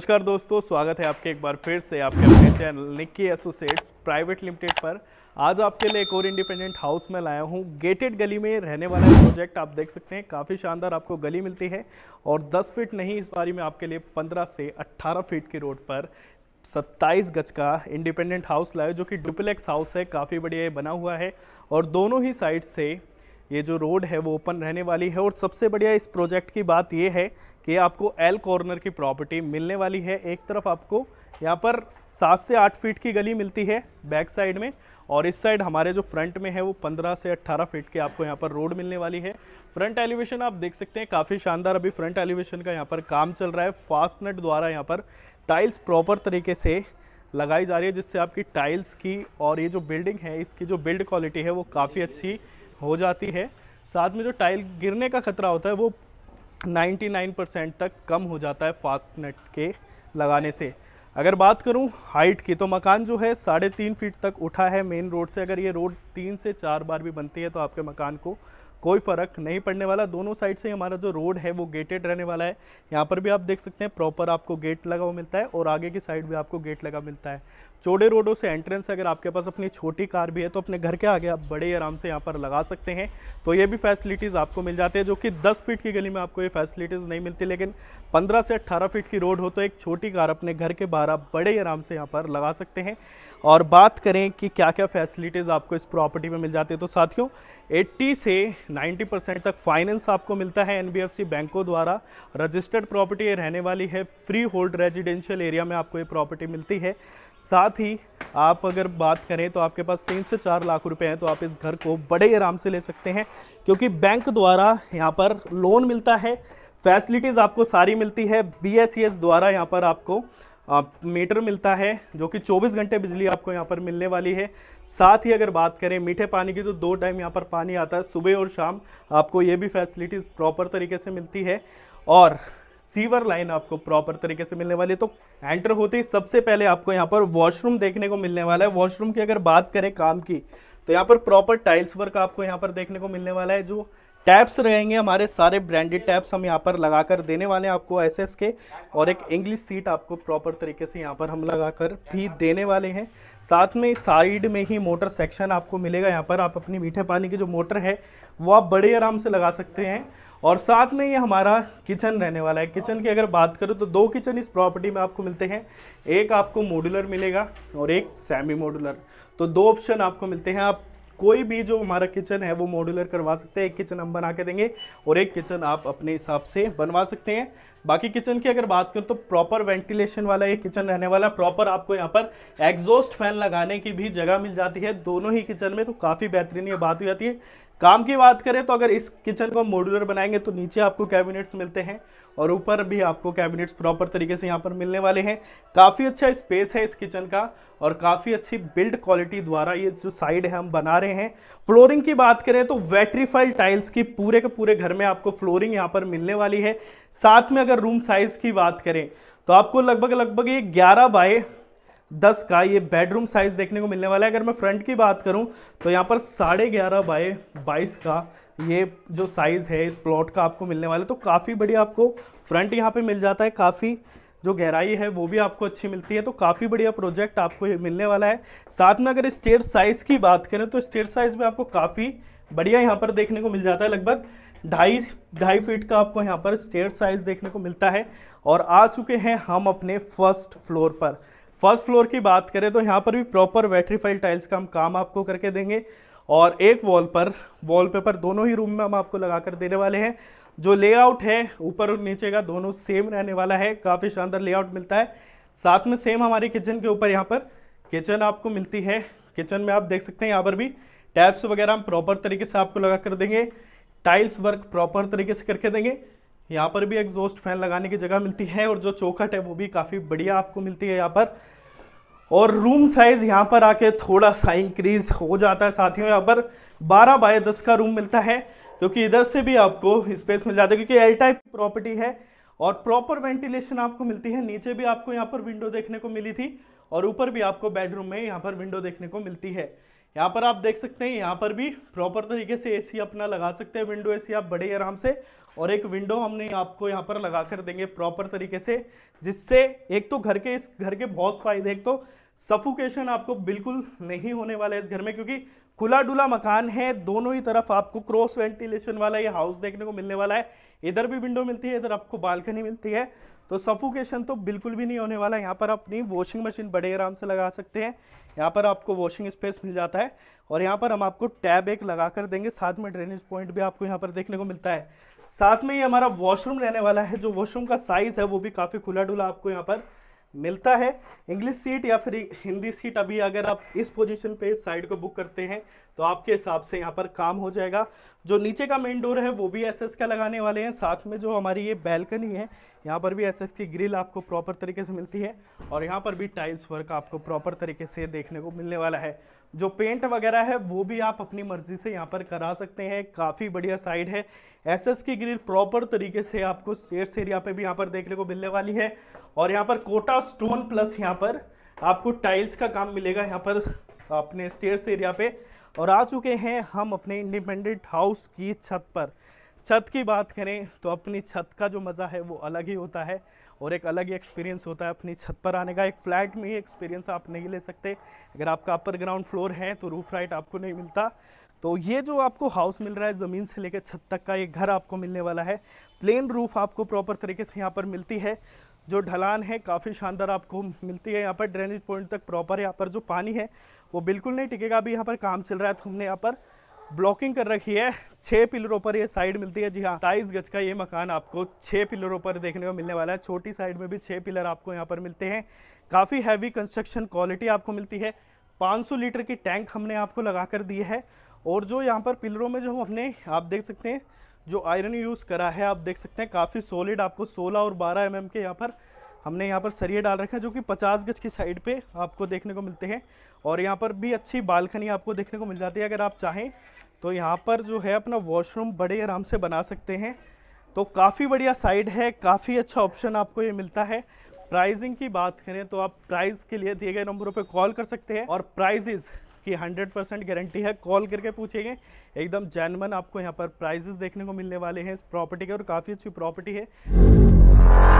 नमस्कार दोस्तों स्वागत है आपके एक बार फिर से आपके अपने channel Nikki associates private limited पर आज आपके लिए एक और इंडिपेंडेंट हाउस में लाया हूं गेटेड गली में रहने वाला प्रोजेक्ट आप देख सकते हैं काफ़ी शानदार आपको गली मिलती है और 10 फीट नहीं इस बारी में आपके लिए 15 से 18 फीट की रोड पर 27 गज का इंडिपेंडेंट हाउस लाया जो कि डुप्लेक्स हाउस है काफ़ी बढ़िया बना हुआ है और दोनों ही साइड से ये जो रोड है वो ओपन रहने वाली है और सबसे बढ़िया इस प्रोजेक्ट की बात ये है कि आपको एल कॉर्नर की प्रॉपर्टी मिलने वाली है एक तरफ आपको यहाँ पर सात से आठ फीट की गली मिलती है बैक साइड में और इस साइड हमारे जो फ्रंट में है वो 15 से 18 फीट के आपको यहाँ पर रोड मिलने वाली है फ्रंट एलिवेशन आप देख सकते हैं काफ़ी शानदार अभी फ्रंट एलिवेशन का यहाँ पर काम चल रहा है फास्टनेट द्वारा यहाँ पर टाइल्स प्रॉपर तरीके से लगाई जा रही है जिससे आपकी टाइल्स की और ये जो बिल्डिंग है इसकी जो बिल्ड क्वालिटी है वो काफ़ी अच्छी हो जाती है साथ में जो टाइल गिरने का खतरा होता है वो 99 परसेंट तक कम हो जाता है फास्ट नेट के लगाने से अगर बात करूं हाइट की तो मकान जो है साढ़े तीन फीट तक उठा है मेन रोड से अगर ये रोड तीन से चार बार भी बनती है तो आपके मकान को कोई फ़र्क नहीं पड़ने वाला दोनों साइड से हमारा जो रोड है वो गेटेड रहने वाला है यहाँ पर भी आप देख सकते हैं प्रॉपर आपको गेट लगा हुआ मिलता है और आगे की साइड भी आपको गेट लगा मिलता है चौड़े रोडों से एंट्रेंस अगर आपके पास अपनी छोटी कार भी है तो अपने घर के आगे आप बड़े आराम से यहाँ पर लगा सकते हैं तो ये भी फैसिलिटीज़ आपको मिल जाती है जो कि 10 फीट की गली में आपको ये फैसिलिटीज़ नहीं मिलती लेकिन 15 से 18 फीट की रोड हो तो एक छोटी कार अपने घर के बाहर आप बड़े आराम से यहाँ पर लगा सकते हैं और बात करें कि क्या क्या फैसिलिटीज़ आपको इस प्रॉपर्टी में मिल जाती है तो साथियों 80 से 90 परसेंट तक फाइनेंस आपको मिलता है एनबीएफसी बैंकों द्वारा रजिस्टर्ड प्रॉपर्टी ये रहने वाली है फ्री होल्ड रेजिडेंशियल एरिया में आपको ये प्रॉपर्टी मिलती है साथ ही आप अगर बात करें तो आपके पास तीन से चार लाख रुपए हैं तो आप इस घर को बड़े आराम से ले सकते हैं क्योंकि बैंक द्वारा यहाँ पर लोन मिलता है फैसिलिटीज़ आपको सारी मिलती है बी e द्वारा यहाँ पर आपको आप मीटर मिलता है जो कि 24 घंटे बिजली आपको यहाँ पर मिलने वाली है साथ ही अगर बात करें मीठे पानी की तो दो टाइम यहाँ पर पानी आता है सुबह और शाम आपको ये भी फैसिलिटीज़ प्रॉपर तरीके से मिलती है और सीवर लाइन आपको प्रॉपर तरीके से मिलने वाली है तो एंटर होते ही सबसे पहले आपको यहाँ पर वॉशरूम देखने को मिलने वाला है वॉशरूम की अगर बात करें काम की तो यहाँ पर प्रॉपर टाइल्स वर्क आपको यहाँ पर देखने को मिलने वाला है जो टैप्स रहेंगे हमारे सारे ब्रांडेड टैप्स हम यहाँ पर लगा कर देने वाले हैं आपको एस के और एक इंग्लिश सीट आपको प्रॉपर तरीके से यहाँ पर हम लगा कर भी देने वाले हैं साथ में साइड में ही मोटर सेक्शन आपको मिलेगा यहाँ पर आप अपनी मीठे पानी की जो मोटर है वो आप बड़े आराम से लगा सकते हैं और साथ में ये हमारा किचन रहने वाला है किचन की अगर बात करूँ तो दो किचन इस प्रॉपर्टी में आपको मिलते हैं एक आपको मॉड्यूलर मिलेगा और एक सेमी मॉड्यूलर तो दो ऑप्शन आपको मिलते हैं आप कोई भी जो हमारा किचन है वो मॉड्यूलर करवा सकते हैं एक किचन हम बना के देंगे और एक किचन आप अपने हिसाब से बनवा सकते हैं बाकी किचन की अगर बात करूँ तो प्रॉपर वेंटिलेशन वाला ये किचन रहने वाला प्रॉपर आपको यहाँ पर एग्जॉस्ट फैन लगाने की भी जगह मिल जाती है दोनों ही किचन में तो काफ़ी बेहतरीन ये बात हो जाती है काम की बात करें तो अगर इस किचन को मॉड्यूलर बनाएंगे तो नीचे आपको कैबिनेट्स मिलते हैं और ऊपर भी आपको कैबिनेट्स प्रॉपर तरीके से यहाँ पर मिलने वाले हैं काफ़ी अच्छा स्पेस है इस किचन का और काफ़ी अच्छी बिल्ड क्वालिटी द्वारा ये जो साइड है हम बना रहे हैं फ्लोरिंग की बात करें तो वेट्रीफाइल टाइल्स की पूरे के पूरे घर में आपको फ्लोरिंग यहाँ पर मिलने वाली है साथ में अगर रूम साइज़ की बात करें तो आपको लगभग लगभग ये ग्यारह बाय दस का ये बेडरूम साइज़ देखने को मिलने वाला है अगर मैं फ्रंट की बात करूं तो यहाँ पर साढ़े ग्यारह बाय बाईस का ये जो साइज़ है इस प्लॉट का आपको मिलने वाला है तो काफ़ी बढ़िया आपको फ्रंट यहाँ पे मिल जाता है काफ़ी जो गहराई है वो भी आपको अच्छी मिलती है तो काफ़ी बढ़िया प्रोजेक्ट आपको ये मिलने वाला है साथ में अगर स्टेयर साइज़ की बात करें तो स्टेयर साइज़ में आपको काफ़ी बढ़िया यहाँ पर देखने को मिल जाता है लगभग ढाई ढाई फीट का आपको यहाँ पर स्टेयर साइज़ देखने को मिलता है और आ चुके हैं हम अपने फर्स्ट फ्लोर पर फर्स्ट फ्लोर की बात करें तो यहाँ पर भी प्रॉपर वेट्रीफाइल टाइल्स का हम काम आपको करके देंगे और एक वॉल पर वॉलपेपर दोनों ही रूम में हम आपको लगा कर देने वाले हैं जो लेआउट है ऊपर और नीचे का दोनों सेम रहने वाला है काफ़ी शानदार लेआउट मिलता है साथ में सेम हमारे किचन के ऊपर यहाँ पर किचन आपको मिलती है किचन में आप देख सकते हैं यहाँ पर भी टैप्स वगैरह हम प्रॉपर तरीके से आपको लगा कर देंगे टाइल्स वर्क प्रॉपर तरीके से करके देंगे यहाँ पर भी एग्जॉस्ट फैन लगाने की जगह मिलती है और जो चौखट है वो भी काफ़ी बढ़िया आपको मिलती है यहाँ पर और रूम साइज़ यहाँ पर आके थोड़ा सा इंक्रीज हो जाता है साथियों यहाँ पर बारह बाय दस का रूम मिलता है क्योंकि इधर से भी आपको स्पेस मिल जाता है क्योंकि एल टाइप प्रॉपर्टी है और प्रॉपर वेंटिलेशन आपको मिलती है नीचे भी आपको यहाँ पर विंडो देखने को मिली थी और ऊपर भी आपको बेडरूम में यहाँ पर विंडो देखने को मिलती है यहाँ पर आप देख सकते हैं यहाँ पर भी प्रॉपर तरीके से एसी अपना लगा सकते हैं विंडो एसी आप बड़े आराम से और एक विंडो हमने आपको यहाँ पर लगा कर देंगे प्रॉपर तरीके से जिससे एक तो घर के इस घर के बहुत फायदे एक तो सफोकेशन आपको बिल्कुल नहीं होने वाला है इस घर में क्योंकि खुला डुला मकान है दोनों ही तरफ आपको क्रॉस वेंटिलेशन वाला ये हाउस देखने को मिलने वाला है इधर भी विंडो मिलती है इधर आपको बालकनी मिलती है तो सफोकेशन तो बिल्कुल भी नहीं होने वाला है यहाँ पर अपनी वॉशिंग मशीन बड़े आराम से लगा सकते हैं यहाँ पर आपको वॉशिंग स्पेस मिल जाता है और यहाँ पर हम आपको टैब एक लगा कर देंगे साथ में ड्रेनेज पॉइंट भी आपको यहाँ पर देखने को मिलता है साथ में ये हमारा वॉशरूम रहने वाला है जो वॉशरूम का साइज़ है वो भी काफ़ी खुला डुला आपको यहाँ पर मिलता है इंग्लिश सीट या फिर हिंदी सीट अभी अगर आप इस पोजीशन पे इस साइड को बुक करते हैं तो आपके हिसाब से यहाँ पर काम हो जाएगा जो नीचे का मेन डोर है वो भी एसएस का लगाने वाले हैं साथ में जो हमारी ये बैलकनी है यहाँ पर भी एस की ग्रिल आपको प्रॉपर तरीके से मिलती है और यहाँ पर भी टाइल्स वर्क आपको प्रॉपर तरीके से देखने को मिलने वाला है जो पेंट वगैरह है वो भी आप अपनी मर्जी से यहाँ पर करा सकते हैं काफ़ी बढ़िया साइड है एस की ग्रिल प्रॉपर तरीके से आपको स्टेट्स एरिया पर भी यहाँ पर देखने को मिलने वाली है और यहाँ पर कोटा स्टोन प्लस यहाँ पर आपको टाइल्स का काम मिलेगा यहाँ पर अपने स्टेट्स एरिया पर और आ चुके हैं हम अपने इंडिपेंडेंट हाउस की छत पर छत की बात करें तो अपनी छत का जो मज़ा है वो अलग ही होता है और एक अलग ही एक्सपीरियंस होता है अपनी छत पर आने का एक फ्लैट में ही एक्सपीरियंस आप नहीं ले सकते अगर आपका अपर ग्राउंड फ्लोर है तो रूफ राइट आपको नहीं मिलता तो ये जो आपको हाउस मिल रहा है ज़मीन से लेकर छत तक का ये घर आपको मिलने वाला है प्लेन रूफ आपको प्रॉपर तरीके से यहाँ पर मिलती है जो ढलान है काफ़ी शानदार आपको मिलती है यहाँ पर ड्रेनेज पॉइंट तक प्रॉपर यहाँ पर जो पानी है वो बिल्कुल नहीं टिकेगा अभी यहाँ पर काम चल रहा है तो हमने यहाँ पर ब्लॉकिंग कर रखी है छः पिलरों पर ये साइड मिलती है जी हाँ ताइस गज का ये मकान आपको छः पिलरों पर देखने को मिलने वाला है छोटी साइड में भी छः पिलर आपको यहाँ पर मिलते हैं काफ़ी हैवी कंस्ट्रक्शन क्वालिटी आपको मिलती है 500 लीटर की टैंक हमने आपको लगा कर दी है और जो यहाँ पर पिलरों में जो हमने आप देख सकते हैं जो आयरन यूज़ करा है आप देख सकते हैं काफ़ी सॉलिड आपको 16 और 12 एम mm के यहाँ पर हमने यहाँ पर सरिये डाल रखे हैं जो कि 50 गज की साइड पे आपको देखने को मिलते हैं और यहाँ पर भी अच्छी बालकनी आपको देखने को मिल जाती है अगर आप चाहें तो यहाँ पर जो है अपना वॉशरूम बड़े आराम से बना सकते हैं तो काफ़ी बढ़िया साइड है काफ़ी अच्छा ऑप्शन आपको ये मिलता है प्राइजिंग की बात करें तो आप प्राइस के लिए दिए गए नंबरों पर कॉल कर सकते हैं और प्राइजेज़ की 100 परसेंट गारंटी है कॉल करके पूछेंगे एकदम जैनमन आपको यहाँ पर प्राइजेस देखने को मिलने वाले हैं इस प्रॉपर्टी के और काफ़ी अच्छी प्रॉपर्टी है